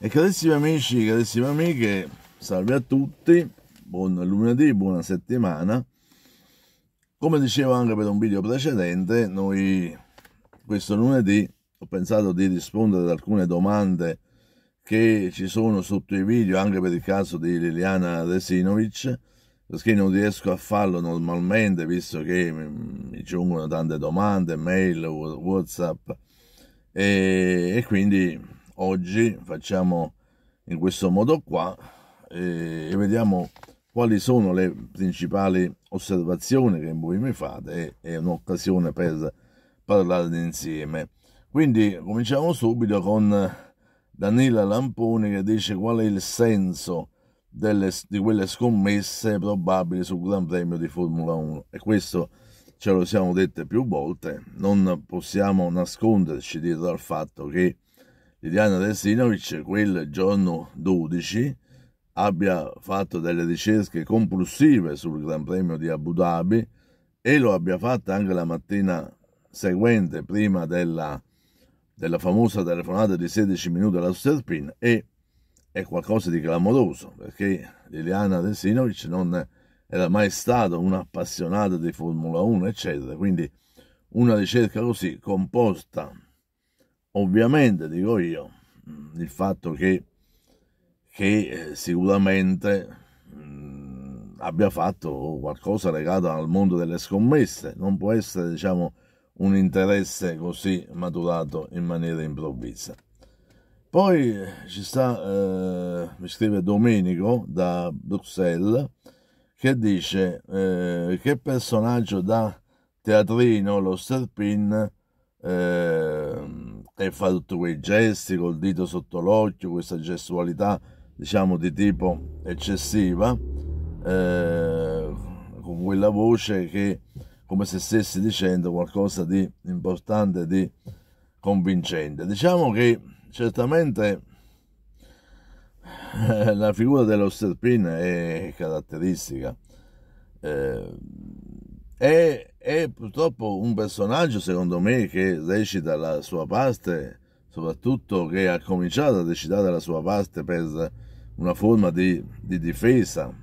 E carissimi amici, carissime amiche, salve a tutti, buon lunedì, buona settimana. Come dicevo anche per un video precedente, noi questo lunedì ho pensato di rispondere ad alcune domande che ci sono sotto i video, anche per il caso di Liliana Resinovic, perché non riesco a farlo normalmente, visto che mi giungono tante domande, mail, whatsapp, e, e quindi oggi facciamo in questo modo qua e, vediamo quali sono le principali osservazioni che voi mi fate è un'occasione per parlare insieme quindi cominciamo subito con Danila Lamponi che dice qual è il senso delle, di quelle scommesse probabili sul Gran Premio di Formula 1 e questo ce lo siamo dette più volte non possiamo nasconderci dietro al fatto che Liliana Diana Destinovic quel giorno 12 abbia fatto delle ricerche compulsive sul Gran Premio di Abu Dhabi e lo abbia fatto anche la mattina seguente, prima della, della famosa telefonata di 16 minuti alla Sterpin e è qualcosa di clamoroso, perché Liliana Destinovic non era mai stata un'appassionata di Formula 1, eccetera. Quindi una ricerca così composta ovviamente dico io mm, il fatto che, che eh, sicuramente mh, mm, abbia fatto qualcosa legato al mondo delle scommesse non può essere diciamo un interesse così maturato in maniera improvvisa poi eh, ci sta eh, mi scrive Domenico da Bruxelles che dice eh, che personaggio da teatrino lo Serpin eh, e fa tutti quei gesti col dito sotto l'occhio, questa gestualità diciamo di tipo eccessiva, eh, con quella voce che come se stessi dicendo qualcosa di importante, di convincente. Diciamo che certamente la figura dello Sterpin è caratteristica. Eh, è, è purtroppo un personaggio, secondo me, che recita la sua parte, soprattutto che ha cominciato ad recitare la sua parte per una forma di, di difesa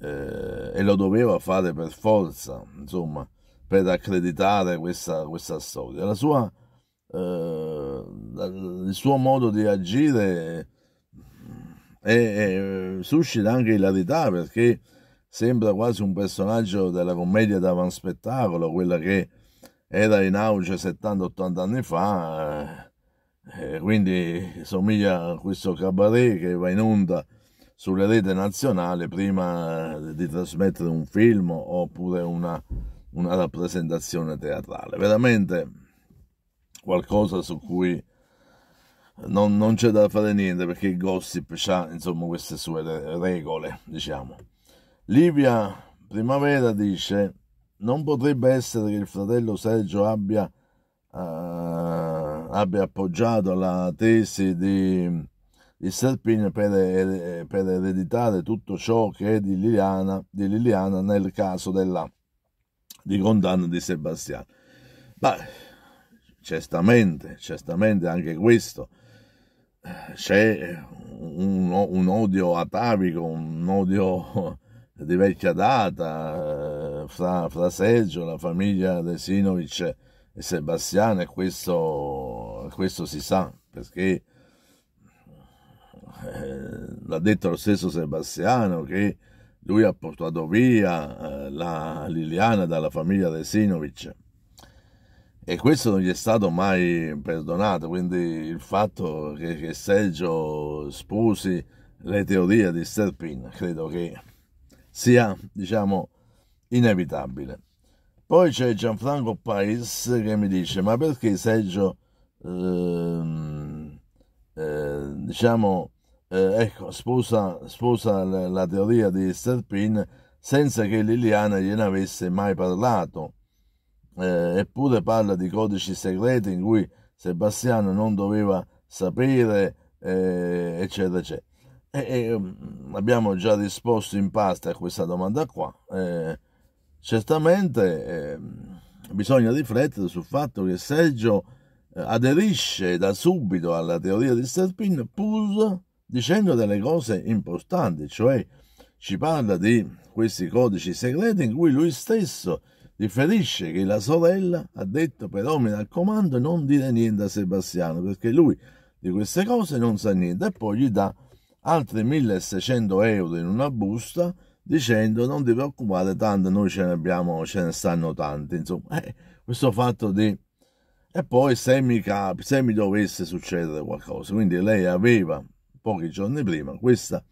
eh, e lo doveva fare per forza, insomma, per accreditare questa, questa storia. La sua, eh, il suo modo di agire è, è, suscita anche ilarità perché sembra quasi un personaggio della commedia d'avanspettacolo, quella che era in auge 70-80 anni fa, eh, eh, quindi somiglia a questo cabaret che va in onda sulle reti nazionali prima di trasmettere un film oppure una, una rappresentazione teatrale. Veramente qualcosa su cui non, non c'è da fare niente perché il gossip ha insomma queste sue regole, diciamo. Livia Primavera dice: Non potrebbe essere che il fratello Sergio abbia, uh, abbia appoggiato la tesi di, di Serpin per, per, ereditare tutto ciò che è di Liliana, di Liliana nel caso della di condanna di Sebastiano. Ma certamente, certamente anche questo eh, c'è un, un odio atavico, un odio di vecchia data, eh, fra, fra Sergio, la famiglia Resinovic e Sebastiano, e questo, questo si sa, perché eh, l'ha detto lo stesso Sebastiano che lui ha portato via eh, la Liliana dalla famiglia Resinovic e questo non gli è stato mai perdonato, quindi il fatto che, che Sergio sposi le teorie di Sterpin credo che sia, diciamo, inevitabile. Poi c'è Gianfranco Pais che mi dice: Ma perché Sergio, eh, eh, diciamo, eh, ecco, sposa, sposa la, la, teoria di Sterpin senza che Liliana gliene avesse mai parlato? Eh, eppure parla di codici segreti in cui Sebastiano non doveva sapere, eh, eccetera, eccetera. E, e, mm, abbiamo già risposto in parte a questa domanda qua. Eh, certamente eh, bisogna riflettere sul fatto che Sergio eh, aderisce da subito alla teoria di Serpin pur dicendo delle cose importanti, cioè ci parla di questi codici segreti in cui lui stesso riferisce che la sorella ha detto per però mi comando non dire niente a Sebastiano perché lui di queste cose non sa niente e poi gli dà altri 1600 euro in una busta dicendo non ti preoccupare tanto noi ce ne abbiamo ce ne stanno tanti insomma eh, questo fatto di e poi se mi, cap- se mi dovesse succedere qualcosa quindi lei aveva pochi giorni prima questa,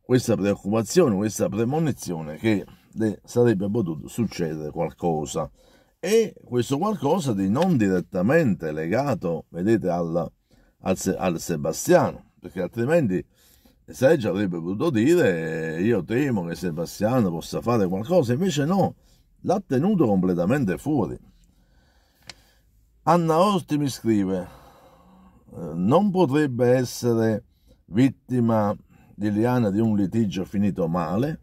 questa preoccupazione questa premonizione che le sarebbe potuto succedere qualcosa e questo qualcosa di non direttamente legato vedete alla, al, al Sebastiano perché altrimenti Sergio avrebbe potuto dire io temo che Sebastiano possa fare qualcosa, invece no, l'ha tenuto completamente fuori. Anna Orti mi scrive, eh, non potrebbe essere vittima di Liana di un litigio finito male?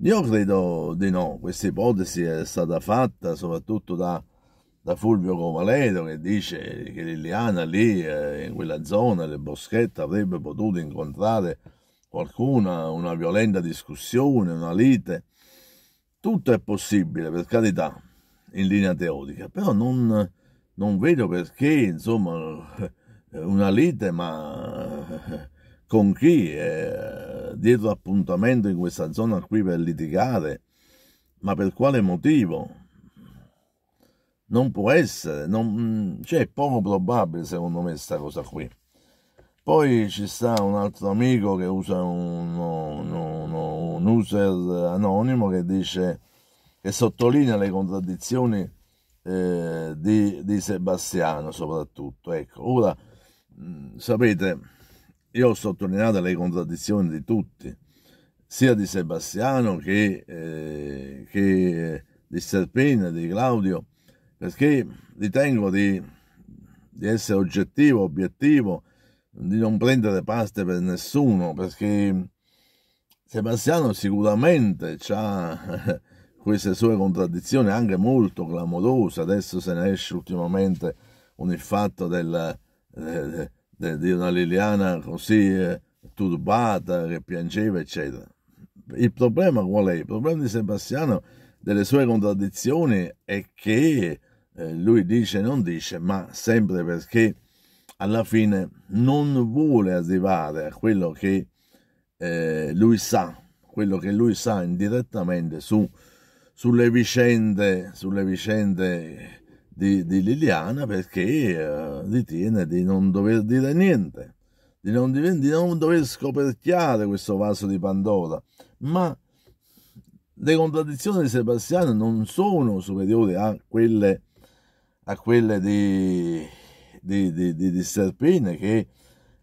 Io credo di no, questa ipotesi è stata fatta soprattutto da, da Fulvio Covaledo che dice che Liliana lì eh, in quella zona, nel boschetto, avrebbe potuto incontrare qualcuna, una violenta discussione, una lite. Tutto è possibile, per carità, in linea teorica, però non, non vedo perché, insomma, una lite, ma con chi? Eh, dietro appuntamento in questa zona qui per litigare, ma per quale motivo? Non può essere, non, cioè è poco probabile secondo me questa cosa qui. Poi ci sta un altro amico che usa uno, uno, uno, un user anonimo che dice che sottolinea le contraddizioni eh, di, di, Sebastiano soprattutto. Ecco, ora mm, sapete, io ho sottolineato le contraddizioni di tutti, sia di Sebastiano che, eh, che di Serpina, di Claudio, perché ritengo di, di essere oggettivo, obiettivo di non prendere parte per nessuno, perché Sebastiano sicuramente ha queste sue contraddizioni anche molto clamorose, adesso se ne esce ultimamente con il fatto del, eh, de, di una Liliana così eh, turbata che piangeva, eccetera. Il problema qual è? Il problema di Sebastiano, delle sue contraddizioni, è che eh, lui dice e non dice, ma sempre perché alla fine non vuole arrivare a quello che eh, lui sa, quello che lui sa indirettamente su, sulle vicende, sulle vicende di, di, Liliana perché eh, ritiene di non dover dire niente, di non, di, di non dover scoperchiare questo vaso di Pandora. Ma le contraddizioni di Sebastiano non sono superiori a quelle, a quelle di, di, di, di, di Serpine che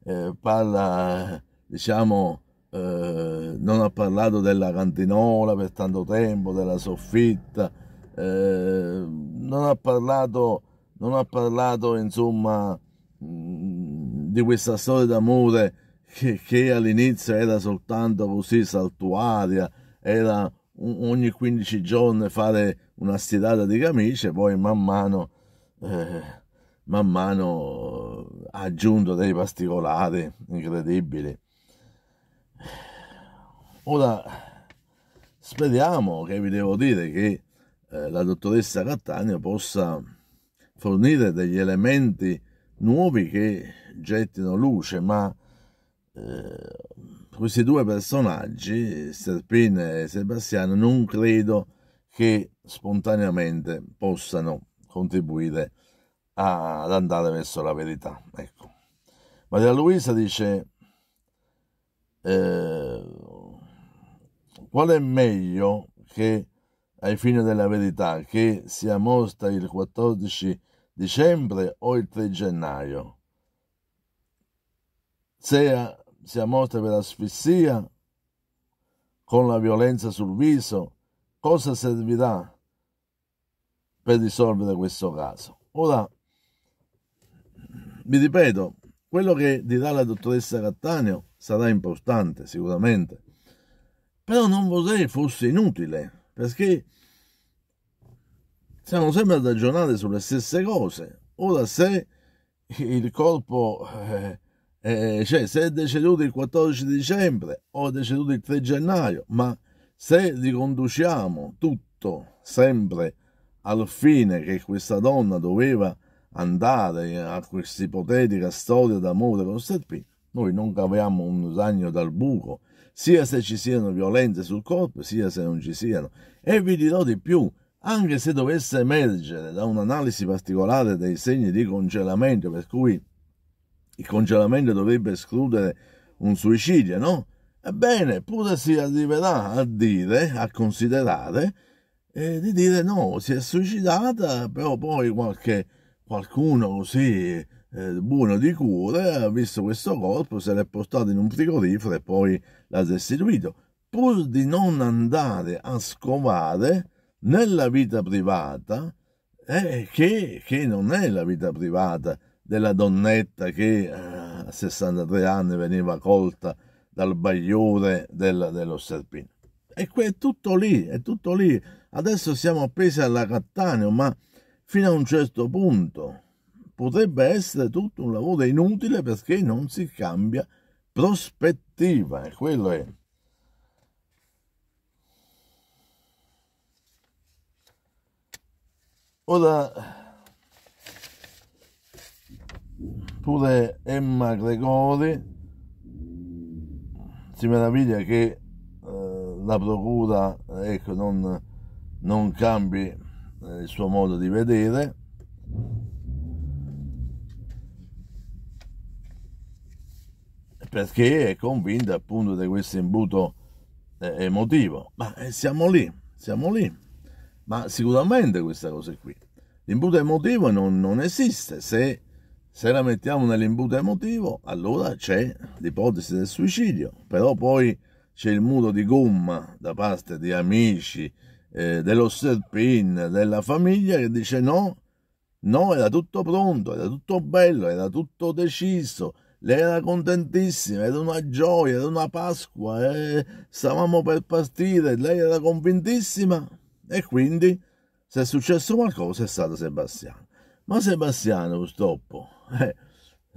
eh, parla, diciamo, eh, non ha parlato della cantinola per tanto tempo, della soffitta, eh, non ha parlato, non ha parlato insomma, mm, di questa storia d'amore che, che, all'inizio era soltanto così saltuaria, era ogni 15 giorni fare una stirata di camice, poi man mano... Eh, man mano ha aggiunto dei particolari incredibili. Ora speriamo che vi devo dire che eh, la dottoressa Cattaneo possa fornire degli elementi nuovi che gettino luce, ma eh, questi due personaggi, Serpine e Sebastiano, non credo che spontaneamente possano contribuire a Ah, ad andare verso la verità. Ecco. Maria Luisa dice, eh, qual è meglio che ai fini della verità che sia morta il 14 dicembre o il 3 gennaio? Sia, sia morta per asfissia, con la violenza sul viso, cosa servirà per risolvere questo caso? Ora, vi ripeto, quello che dirà la dottoressa Cattaneo sarà importante sicuramente, però non vorrei fosse inutile, perché siamo sempre a ragionare sulle stesse cose. Ora se il corpo, eh, eh, cioè se è deceduto il 14 dicembre o è deceduto il 3 gennaio, ma se riconduciamo tutto sempre al fine che questa donna doveva andare a questa ipotetica storia d'amore con Serpì, noi non caviamo un ragno dal buco, sia se ci siano violenze sul corpo, sia se non ci siano. E vi dirò di più, anche se dovesse emergere da un'analisi particolare dei segni di congelamento, per cui il congelamento dovrebbe escludere un suicidio, no? Ebbene, pure si arriverà a dire, a considerare, eh, di dire no, si è suicidata, però poi qualche qualcuno così eh, buono di cure ha visto questo corpo, se l'è portato in un frigorifero e poi l'ha restituito, pur di non andare a scovare nella vita privata, eh, che, che, non è la vita privata della donnetta che eh, a 63 anni veniva colta dal bagliore del, dello serpino. E è tutto lì, è tutto lì. Adesso siamo appesi alla Cattaneo, ma fino a un certo punto. Potrebbe essere tutto un lavoro inutile perché non si cambia prospettiva, e quello è. Ora, pure Emma Gregori si meraviglia che eh, la procura ecco, non, non cambi eh, il suo modo di vedere. perché è convinta appunto di questo imbuto eh, emotivo. Ma eh, siamo lì, siamo lì. Ma sicuramente questa cosa qui. L'imbuto emotivo non, non esiste. Se, se, la mettiamo nell'imbuto emotivo, allora c'è l'ipotesi del suicidio. Però poi c'è il muro di gomma da parte di amici, eh, dello Serpin, della famiglia che dice no, no, era tutto pronto, era tutto bello, era tutto deciso, lei era contentissima, era una gioia, era una Pasqua, eh, stavamo per partire, lei era convintissima e quindi se è successo qualcosa è stato Sebastiano. Ma Sebastiano purtroppo eh,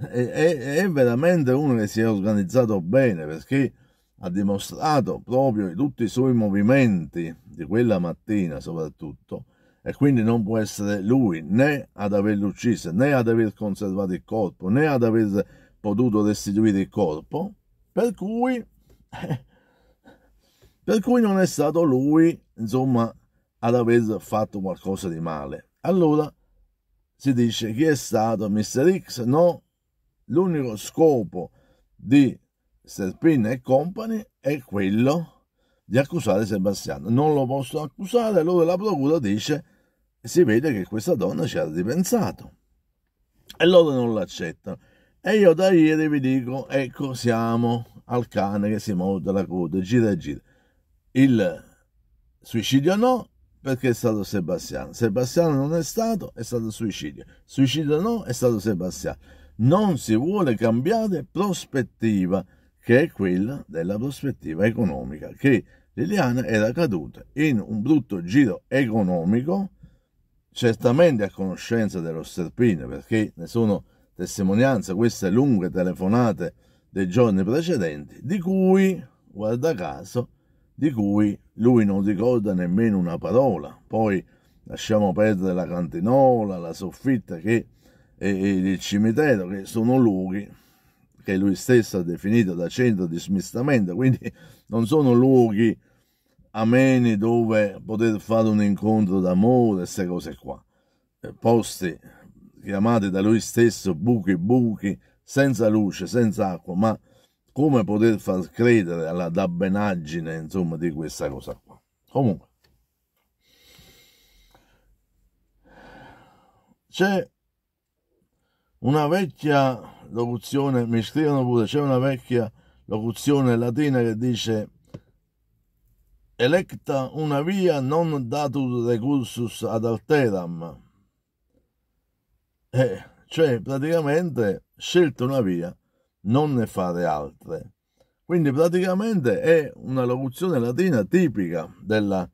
è, è, veramente uno che si è organizzato bene perché ha dimostrato proprio tutti i suoi movimenti di quella mattina soprattutto e quindi non può essere lui né ad averlo ucciso né ad aver conservato il corpo né ad aver potuto restituire il corpo per cui per cui non è stato lui insomma ad aver fatto qualcosa di male allora si dice chi è stato Mr. X no l'unico scopo di Serpin e compagni è quello di accusare Sebastiano. Non lo possono accusare, allora la procura dice si vede che questa donna ci ha ripensato. E loro non l'accettano. E io da ieri vi dico, ecco siamo al cane che si morde la coda, gira e gira. Il suicidio no, perché è stato Sebastiano. Sebastiano non è stato, è stato suicidio. Suicidio no, è stato Sebastiano. Non si vuole cambiare prospettiva che è quella della prospettiva economica, che Liliana era caduta in un brutto giro economico, certamente a conoscenza dello Serpino, perché ne sono testimonianza queste lunghe telefonate dei giorni precedenti, di cui, guarda caso, di cui lui non ricorda nemmeno una parola. Poi lasciamo perdere la cantinola, la soffitta che, e, e il cimitero, che sono luoghi che lui stesso ha definito da centro di smistamento, quindi non sono luoghi ameni dove poter fare un incontro d'amore, queste cose qua. Eh, posti chiamati da lui stesso buchi buchi, senza luce, senza acqua, ma come poter far credere alla dabbenaggine, insomma, di questa cosa qua. Comunque, c'è una vecchia locuzione, mi scrivono pure, c'è una vecchia locuzione latina che dice electa una via non datus recursus ad alteram. Eh, cioè, praticamente, scelte una via, non ne fare altre. Quindi praticamente è una locuzione latina tipica della,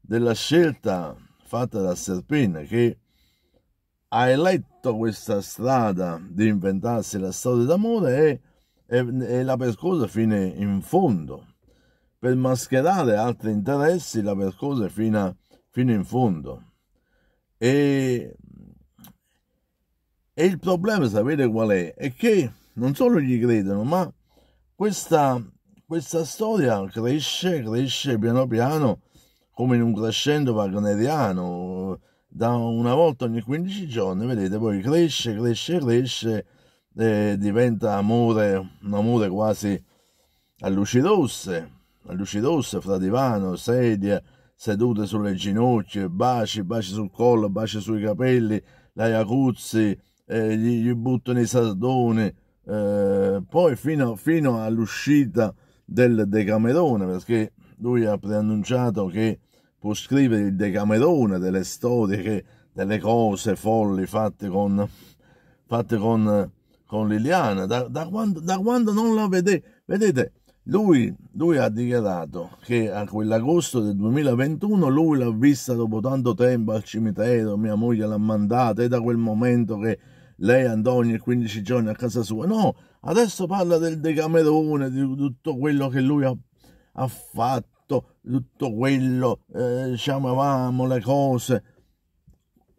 della scelta fatta da Serpin che ha eletto questa strada di inventarsi la storia d'amore e, e, e la percorsa fino in fondo. Per mascherare altri interessi la percorsa fino, fino in fondo. E, e il problema, sapete qual è? È che non solo gli credono, ma questa, questa storia cresce, cresce piano piano come in un crescendo wagneriano da una volta ogni 15 giorni, vedete, poi cresce, cresce, cresce, eh, diventa amore, un amore quasi a luci rosse, a luci rosse fra divano, sedia, sedute sulle ginocchia, baci, baci sul collo, baci sui capelli, la jacuzzi, eh, gli, gli, buttano i sardoni, eh, poi fino, fino all'uscita del Decamerone, perché lui ha preannunciato che può scrivere il Decamerone delle storie, delle cose folli fatte con, fatte con, con Liliana, da, da, quando, da, quando, non la vede, vedete, lui, lui ha dichiarato che a quell'agosto del 2021 lui l'ha vista dopo tanto tempo al cimitero, mia moglie l'ha mandata, è da quel momento che lei andò ogni 15 giorni a casa sua. No, adesso parla del Decamerone, di tutto quello che lui ha, ha fatto tutto quello, eh, chiamavamo le cose.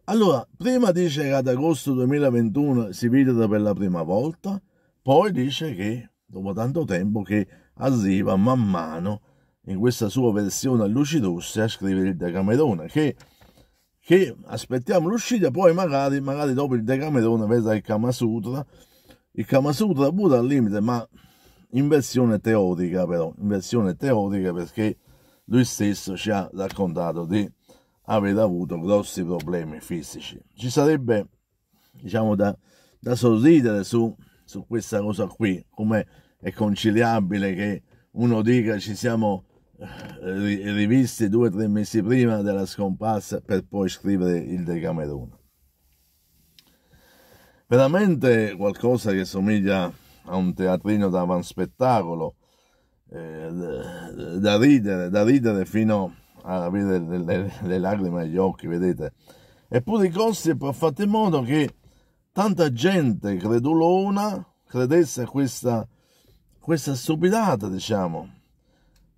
Allora, prima dice che ad agosto 2021 si vede per la prima volta, poi dice che dopo tanto tempo che arriva man mano in questa sua versione a luci rosse a scrivere il Decamerone, che, che aspettiamo l'uscita, poi magari, magari dopo il Decamerone vedrà il Kama Sutra, il Kama Sutra pure al limite, ma in versione teorica però, in versione teorica perché lui stesso ci ha raccontato di aver avuto grossi problemi fisici. Ci sarebbe, diciamo, da, da sorridere su, su questa cosa qui, come è conciliabile che uno dica ci siamo eh, rivisti due o tre mesi prima della scomparsa per poi scrivere il Decamerone. Veramente qualcosa che somiglia a un teatrino d'avanspettacolo, spettacolo eh, da ridere, da ridere fino a avere le, le, le lacrime agli occhi, vedete. Eppure i gossip ha fatto in modo che tanta gente credulona credesse a questa, questa stupidata, diciamo.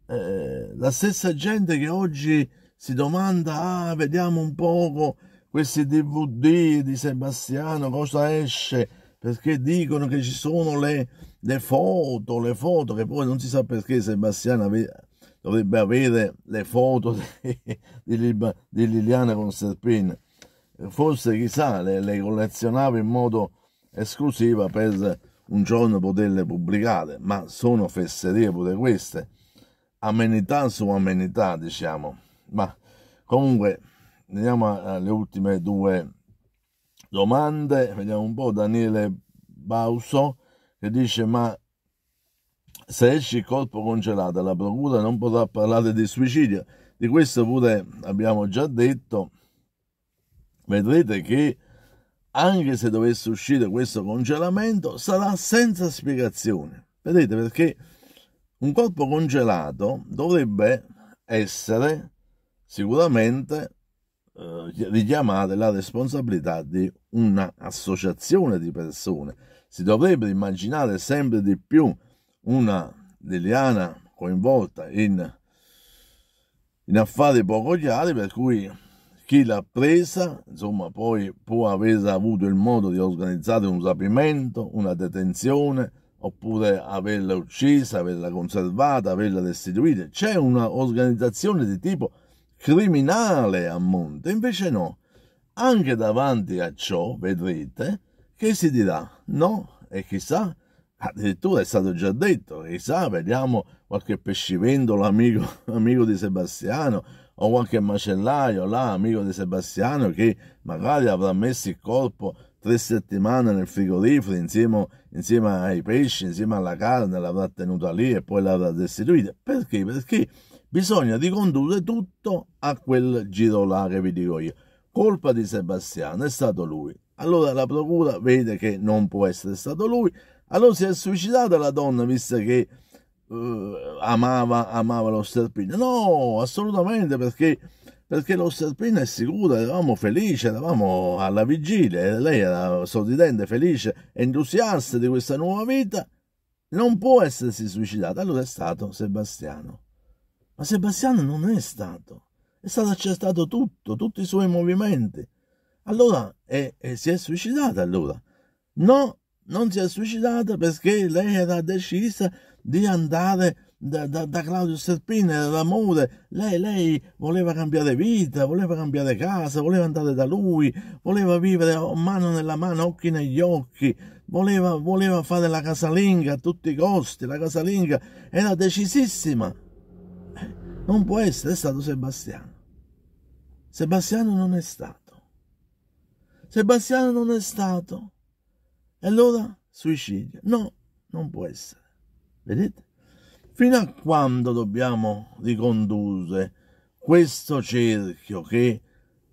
Eh, la stessa gente che oggi si domanda, ah, vediamo un poco questi DVD di Sebastiano, cosa esce, perché dicono che ci sono le, le foto, le foto, che poi non si sa perché Sebastiano ave, dovrebbe avere le foto di, di, di Liliana Conserpin. Forse chissà, le, le, collezionava in modo esclusivo per un giorno poterle pubblicare, ma sono fesserie pure queste. Amenità su amenità, diciamo. Ma comunque, andiamo alle ultime due domande. Vediamo un po' Daniele Bauso che dice ma se esce il corpo congelato la procura non potrà parlare di suicidio. Di questo pure abbiamo già detto. Vedrete che anche se dovesse uscire questo congelamento sarà senza spiegazione. Vedete perché un corpo congelato dovrebbe essere sicuramente eh, richiamare la responsabilità di un'associazione di persone si dovrebbe immaginare sempre di più una Liliana coinvolta in, in affari poco chiari, per cui chi l'ha presa, insomma, poi può aver avuto il modo di organizzare un rapimento, una detenzione, oppure averla uccisa, averla conservata, averla restituita. C'è un'organizzazione di tipo criminale a monte, invece no. Anche davanti a ciò, vedrete, che si dirà? No? E chissà? Addirittura è stato già detto, chissà, vediamo qualche pescivendolo amico, amico di Sebastiano o qualche macellaio là, amico di Sebastiano, che magari avrà messo il corpo tre settimane nel frigorifero insieme, insieme, ai pesci, insieme alla carne, l'avrà tenuta lì e poi l'avrà restituita. Perché? Perché bisogna ricondurre tutto a quel giro là che vi dico io. Colpa di Sebastiano è stato lui. Allora la procura vede che non può essere stato lui, allora si è suicidata la donna visto che eh, amava, amava lo Sterpino. No, assolutamente perché, perché lo Sterpino è sicuro, eravamo felici, eravamo alla vigilia, e lei era sorridente, felice, entusiasta di questa nuova vita, non può essersi suicidata. Allora è stato Sebastiano. Ma Sebastiano non è stato. È stato accertato tutto, tutti i suoi movimenti. Allora, e, e si è suicidata allora? No, non si è suicidata perché lei era decisa di andare da, da, da Claudio Serpina, era l'amore, lei, lei voleva cambiare vita, voleva cambiare casa, voleva andare da lui, voleva vivere mano nella mano, occhi negli occhi, voleva, voleva fare la casalinga a tutti i costi, la casalinga era decisissima. Non può essere stato Sebastiano. Sebastiano non è stato. Sebastiano non è stato. E allora suicidio. No, non può essere. Vedete? Fino a quando dobbiamo ricondurre questo cerchio che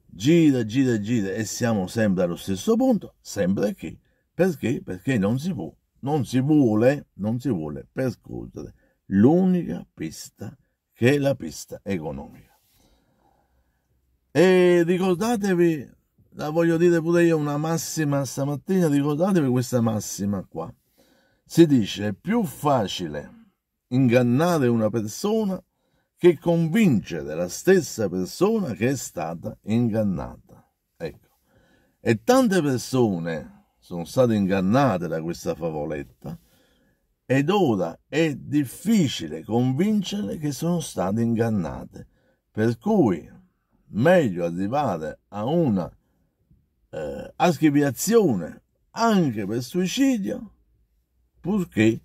gira, gira, gira e siamo sempre allo stesso punto? Sempre che. Perché? Perché non si può, non si vuole, non si vuole percorrere l'unica pista che è la pista economica. E ricordatevi la voglio dire pure io una massima stamattina, ricordatevi questa massima qua. Si dice è più facile ingannare una persona che convincere la stessa persona che è stata ingannata. Ecco. E tante persone sono state ingannate da questa favoletta ed ora è difficile convincere che sono state ingannate. Per cui meglio arrivare a una eh, archiviazione anche per suicidio, purché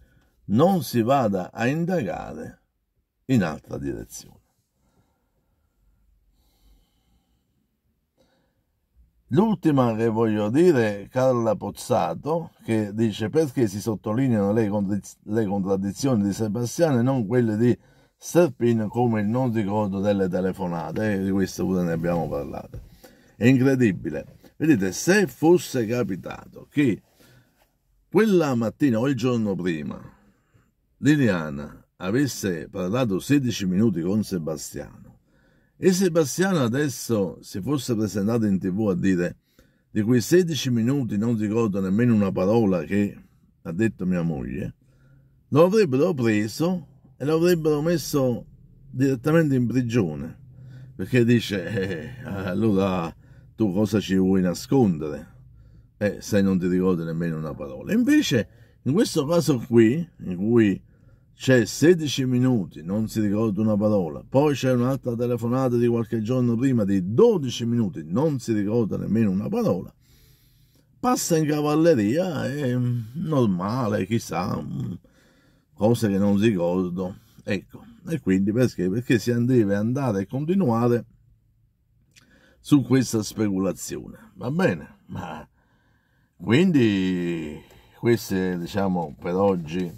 non si vada a indagare in altra direzione. L'ultima che voglio dire è Carla Pozzato, che dice perché si sottolineano le, condiz- le contraddizioni di Sebastiano e non quelle di Serpino come il non ricordo delle telefonate, e eh, di questo pure ne abbiamo parlato. È incredibile. Vedete, se fosse capitato che quella mattina o il giorno prima Liliana avesse parlato 16 minuti con Sebastiano e Sebastiano adesso si fosse presentato in tv a dire di quei 16 minuti non ricordo nemmeno una parola che ha detto mia moglie, lo avrebbero preso e lo avrebbero messo direttamente in prigione perché dice eh, eh allora tu cosa ci vuoi nascondere? Eh, se non ti ricordi nemmeno una parola. Invece, in questo caso qui, in cui c'è 16 minuti, non si ricorda una parola, poi c'è un'altra telefonata di qualche giorno prima di 12 minuti, non si ricorda nemmeno una parola, passa in cavalleria, è mm, normale, chissà, mm, cose che non ricordo. Ecco, e quindi perché? Perché si deve andare e continuare su questa speculazione. Va bene, ma quindi queste diciamo per oggi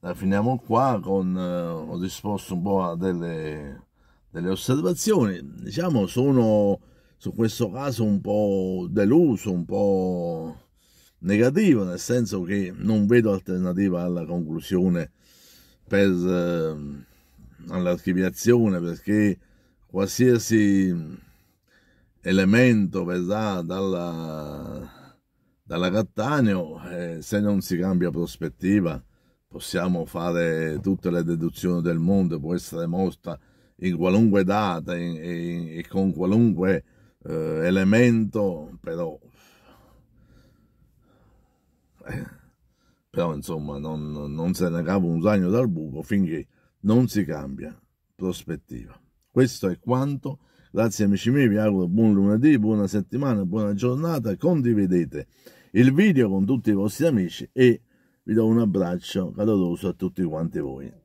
la finiamo qua con eh, ho disposto un po' a delle, delle osservazioni. Diciamo sono su questo caso un po' deluso, un po' negativo, nel senso che non vedo alternativa alla conclusione per eh, all'archiviazione perché qualsiasi elemento verrà dalla, dalla Cattaneo e eh, se non si cambia prospettiva possiamo fare tutte le deduzioni del mondo, può essere morta in qualunque data e con qualunque eh, elemento, però, eh, però insomma non, non se ne cava un ragno dal buco finché non si cambia prospettiva. Questo è quanto Grazie amici miei, vi auguro buon lunedì, buona settimana, buona giornata, condividete il video con tutti i vostri amici e vi do un abbraccio caloroso a tutti quanti voi.